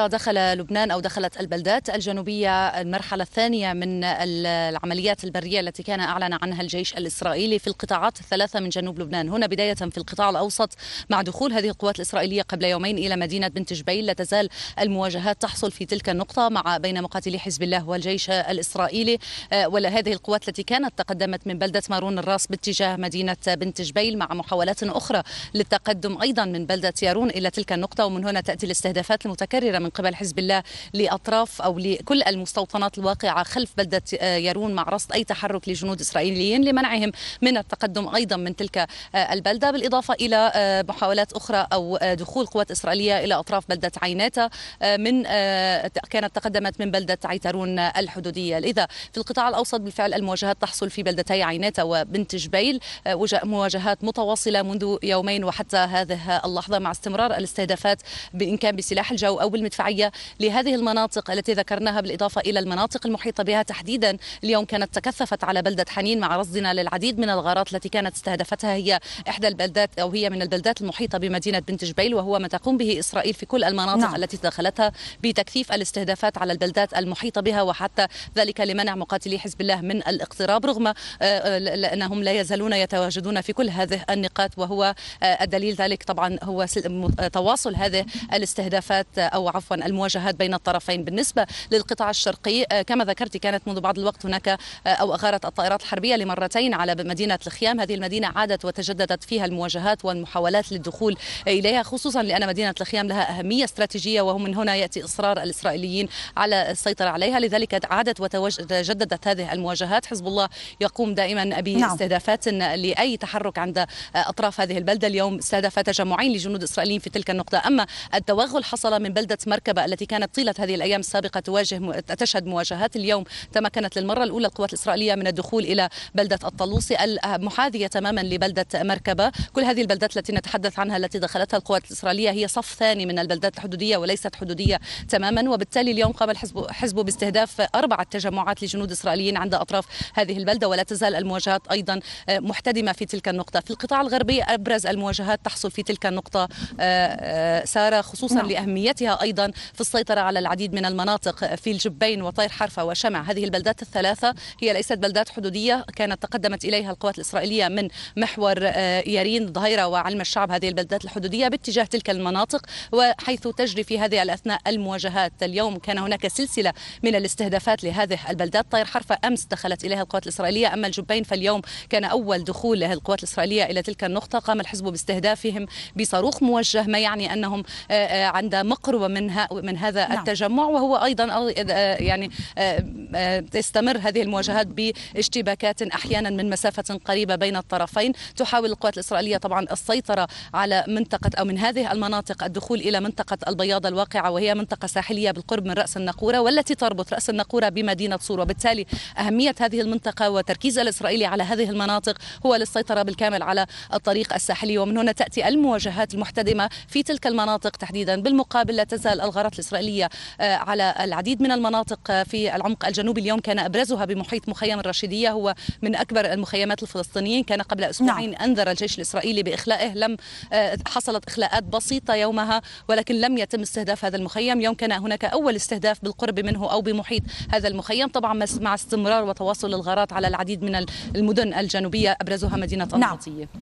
دخل لبنان او دخلت البلدات الجنوبيه المرحله الثانيه من العمليات البريه التي كان اعلن عنها الجيش الاسرائيلي في القطاعات الثلاثه من جنوب لبنان، هنا بدايه في القطاع الاوسط مع دخول هذه القوات الاسرائيليه قبل يومين الى مدينه بنت جبيل، لا تزال المواجهات تحصل في تلك النقطه مع بين مقاتلي حزب الله والجيش الاسرائيلي آه، وهذه القوات التي كانت تقدمت من بلده مارون الراس باتجاه مدينه بنت جبيل مع محاولات اخرى للتقدم ايضا من بلده يارون الى تلك النقطه ومن هنا تاتي الاستهدافات المتكرره من قبل حزب الله لأطراف أو لكل المستوطنات الواقعة خلف بلدة آه، يارون مع رصد أي تحرك لجنود إسرائيليين لمنعهم من التقدم أيضا من تلك آه، البلدة بالإضافة إلى آه، محاولات أخرى أو دخول قوات إسرائيلية إلى أطراف بلدة عيناتا من كانت تقدمت من بلدة عيترون الحدودية إذا في القطاع الأوسط بالفعل المواجهات تحصل في بلدتي عيناتا وبنت جبيل مواجهات متواصلة منذ يومين وحتى هذه اللحظة مع استمرار الاستهدافات إن كان بسلاح الجو أو بالمدفع المدفعية لهذه المناطق التي ذكرناها بالإضافة إلى المناطق المحيطة بها تحديدا اليوم كانت تكثفت على بلدة حنين مع رصدنا للعديد من الغارات التي كانت استهدفتها هي إحدى البلدات أو هي من البلدات المحيطة بمدينة بنت جبيل وهو ما تقوم به إسرائيل في كل المناطق نعم. التي دخلتها بتكثيف الاستهدافات على البلدات المحيطة بها وحتى ذلك لمنع مقاتلي حزب الله من الاقتراب رغم آه، آه، أنهم لا يزالون يتواجدون في كل هذه النقاط وهو آه، الدليل ذلك طبعا هو تواصل هذه الاستهدافات أو عفوا عفوا المواجهات بين الطرفين بالنسبة للقطاع الشرقي آه، كما ذكرت كانت منذ بعض الوقت هناك آه، أو أغارت الطائرات الحربية لمرتين على مدينة الخيام هذه المدينة عادت وتجددت فيها المواجهات والمحاولات للدخول إليها خصوصا لأن مدينة الخيام لها أهمية استراتيجية وهم من هنا يأتي إصرار الإسرائيليين على السيطرة عليها لذلك عادت وتجددت هذه المواجهات حزب الله يقوم دائما نعم. باستهدافات لأي تحرك عند آه، أطراف هذه البلدة اليوم استهدف تجمعين لجنود إسرائيليين في تلك النقطة أما التوغل حصل من بلدة المركبة التي كانت طيلة هذه الأيام السابقة تواجه تشهد مواجهات اليوم تمكنت للمرة الأولى القوات الإسرائيلية من الدخول إلى بلدة الطلوسي المحاذية تماما لبلدة مركبة كل هذه البلدات التي نتحدث عنها التي دخلتها القوات الإسرائيلية هي صف ثاني من البلدات الحدودية وليست حدودية تماما وبالتالي اليوم قام الحزب حزب باستهداف أربعة تجمعات لجنود إسرائيليين عند أطراف هذه البلدة ولا تزال المواجهات أيضا محتدمة في تلك النقطة في القطاع الغربي أبرز المواجهات تحصل في تلك النقطة آه، آه، سارة خصوصا نعم. لأهميتها أيضا في السيطرة على العديد من المناطق في الجبين وطير حرفة وشمع هذه البلدات الثلاثة هي ليست بلدات حدودية كانت تقدمت إليها القوات الإسرائيلية من محور آه، يارين ظهيرة وعلم الشعب هذه البلدات الحدودية باتجاه تلك المناطق وحيث تجري في هذه الأثناء المواجهات اليوم كان هناك سلسلة من الاستهدافات لهذه البلدات طير حرفة أمس دخلت إليها القوات الإسرائيلية أما الجبين فاليوم كان أول دخول القوات الإسرائيلية إلى تلك النقطة قام الحزب باستهدافهم بصاروخ موجه ما يعني أنهم آه، آه، عند مقربة من من من هذا نعم. التجمع وهو ايضا آه، يعني تستمر آه، آه، هذه المواجهات باشتباكات احيانا من مسافه قريبه بين الطرفين تحاول القوات الاسرائيليه طبعا السيطره على منطقه او من هذه المناطق الدخول الى منطقه البياض الواقعه وهي منطقه ساحليه بالقرب من راس النقوره والتي تربط راس النقوره بمدينه صور وبالتالي اهميه هذه المنطقه وتركيز الاسرائيلي على هذه المناطق هو للسيطره بالكامل على الطريق الساحلي ومن هنا تاتي المواجهات المحتدمه في تلك المناطق تحديدا بالمقابل لا تزال خلال الغارات الإسرائيلية آه، على العديد من المناطق آه، في العمق الجنوبي اليوم كان أبرزها بمحيط مخيم الرشيدية هو من أكبر المخيمات الفلسطينيين كان قبل أسبوعين نعم. أنذر الجيش الإسرائيلي بإخلائه لم آه، حصلت إخلاءات بسيطة يومها ولكن لم يتم استهداف هذا المخيم يوم كان هناك أول استهداف بالقرب منه أو بمحيط هذا المخيم طبعا مع استمرار وتواصل الغارات على العديد من المدن الجنوبية أبرزها مدينة نعم. الناطية نعم.